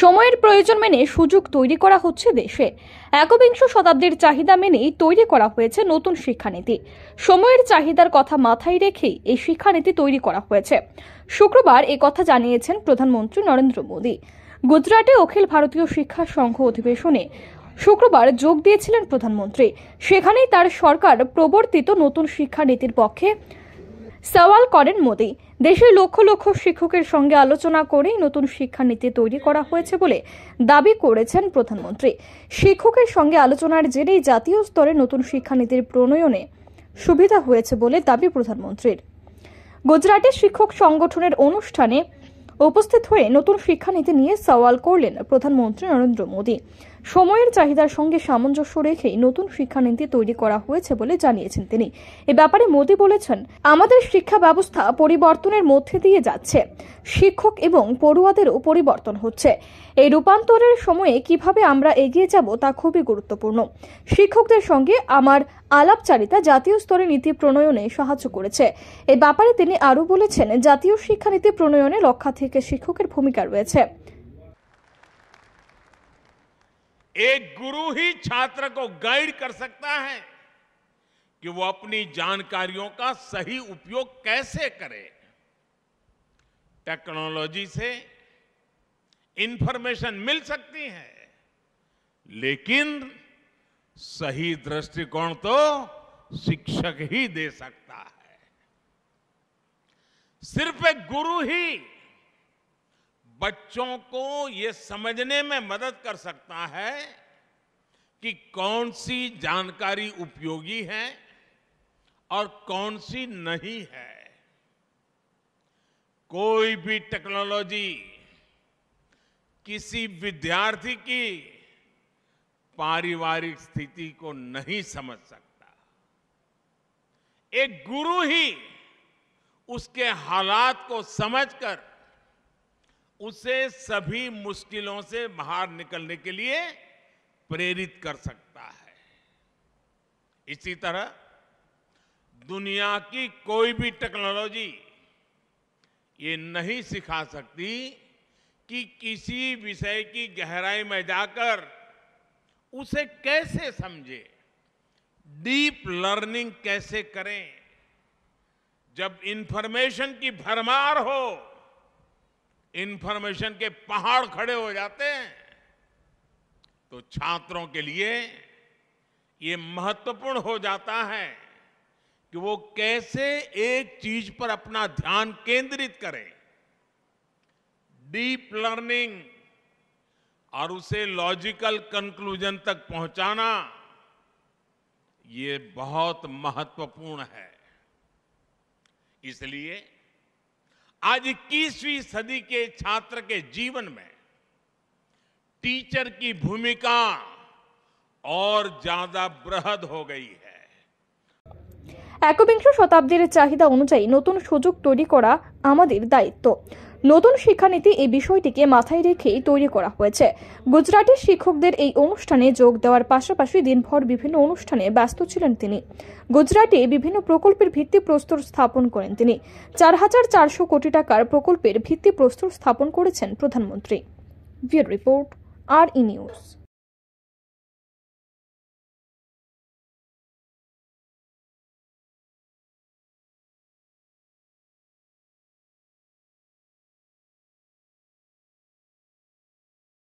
সময়ের প্রয়োজন মেনে সুযোগ তৈরি করা হচ্ছে দেশে একবিংশ শতাব্দীর চাহিদা মেনেই তৈরি করা হয়েছে নতুন শিক্ষানীতি সময়ের চাহিদার কথা মাথায় রেখেই এই শিক্ষানীতি তৈরি করা হয়েছে শুক্রবার এ কথা জানিয়েছেন প্রধানমন্ত্রী নরেন্দ্র মোদী গুজরাটে অখিল ভারতীয় শিক্ষা সংঘ অধিবেশনে শুক্রবার যোগ দিয়েছিলেন প্রধানমন্ত্রী সেখানেই তার সরকার প্রবর্তিত নতুন শিক্ষানীতির পক্ষে সওয়াল করেন মোদি দেশের লক্ষ লক্ষ শিক্ষকের সঙ্গে আলোচনা করেই নতুন শিক্ষানীতি তৈরি করা হয়েছে বলে দাবি করেছেন প্রধানমন্ত্রী শিক্ষকের সঙ্গে আলোচনার জেরেই জাতীয় স্তরে নতুন শিক্ষানীতির প্রণয়নে সুবিধা হয়েছে বলে দাবি প্রধানমন্ত্রীর গুজরাটের শিক্ষক সংগঠনের অনুষ্ঠানে উপস্থিত হয়ে নতুন শিক্ষানীতি নিয়ে সওয়াল করলেন প্রধানমন্ত্রী নরেন্দ্র মোদী সময়ের চাহিদার সঙ্গে সামঞ্জস্য রেখেই নতুন শিক্ষানীতি তৈরি করা হয়েছে বলে জানিয়েছেন তিনি এ ব্যাপারে মোদী বলেছেন আমাদের শিক্ষা ব্যবস্থা পরিবর্তনের মধ্যে দিয়ে যাচ্ছে শিক্ষক এবং পড়ুয়াদেরও পরিবর্তন হচ্ছে এই রূপান্তরের সময়ে কিভাবে আমরা এগিয়ে যাব তা খুবই গুরুত্বপূর্ণ শিক্ষকদের সঙ্গে আমার আলাপচারিতা জাতীয় স্তরে নীতি প্রণয়নে সাহায্য করেছে এ ব্যাপারে তিনি আরও বলেছেন জাতীয় শিক্ষানীতি প্রণয়নে থেকে শিক্ষকের ভূমিকা রয়েছে एक गुरु ही छात्र को गाइड कर सकता है कि वो अपनी जानकारियों का सही उपयोग कैसे करे टेक्नोलॉजी से इंफॉर्मेशन मिल सकती है लेकिन सही दृष्टिकोण तो शिक्षक ही दे सकता है सिर्फ एक गुरु ही बच्चों को यह समझने में मदद कर सकता है कि कौन सी जानकारी उपयोगी है और कौन सी नहीं है कोई भी टेक्नोलॉजी किसी विद्यार्थी की पारिवारिक स्थिति को नहीं समझ सकता एक गुरु ही उसके हालात को समझकर उसे सभी मुश्किलों से बाहर निकलने के लिए प्रेरित कर सकता है इसी तरह दुनिया की कोई भी टेक्नोलॉजी ये नहीं सिखा सकती कि किसी विषय की गहराई में जाकर उसे कैसे समझे डीप लर्निंग कैसे करें जब इंफॉर्मेशन की भरमार हो इंफॉर्मेशन के पहाड़ खड़े हो जाते हैं तो छात्रों के लिए ये महत्वपूर्ण हो जाता है कि वो कैसे एक चीज पर अपना ध्यान केंद्रित करें डीप लर्निंग और उसे लॉजिकल कंक्लूजन तक पहुंचाना ये बहुत महत्वपूर्ण है इसलिए आज इक्कीसवीं सदी के छात्र के जीवन में टीचर की भूमिका और ज्यादा बृहद हो गई है একবিংশ শতাব্দীর চাহিদা অনুযায়ী নতুন সুযোগ তৈরি করা আমাদের দায়িত্ব নতুন শিক্ষানীতি এই বিষয়টিকে মাথায় রেখেই তৈরি করা হয়েছে গুজরাটের শিক্ষকদের এই অনুষ্ঠানে যোগ দেওয়ার পাশাপাশি দিনভর বিভিন্ন অনুষ্ঠানে ব্যস্ত ছিলেন তিনি গুজরাটে বিভিন্ন প্রকল্পের ভিত্তি প্রস্তর স্থাপন করেন তিনি চার হাজার চারশো কোটি টাকার প্রকল্পের ভিত্তি প্রস্তর স্থাপন করেছেন প্রধানমন্ত্রী রিপোর্ট আর ই নিউজ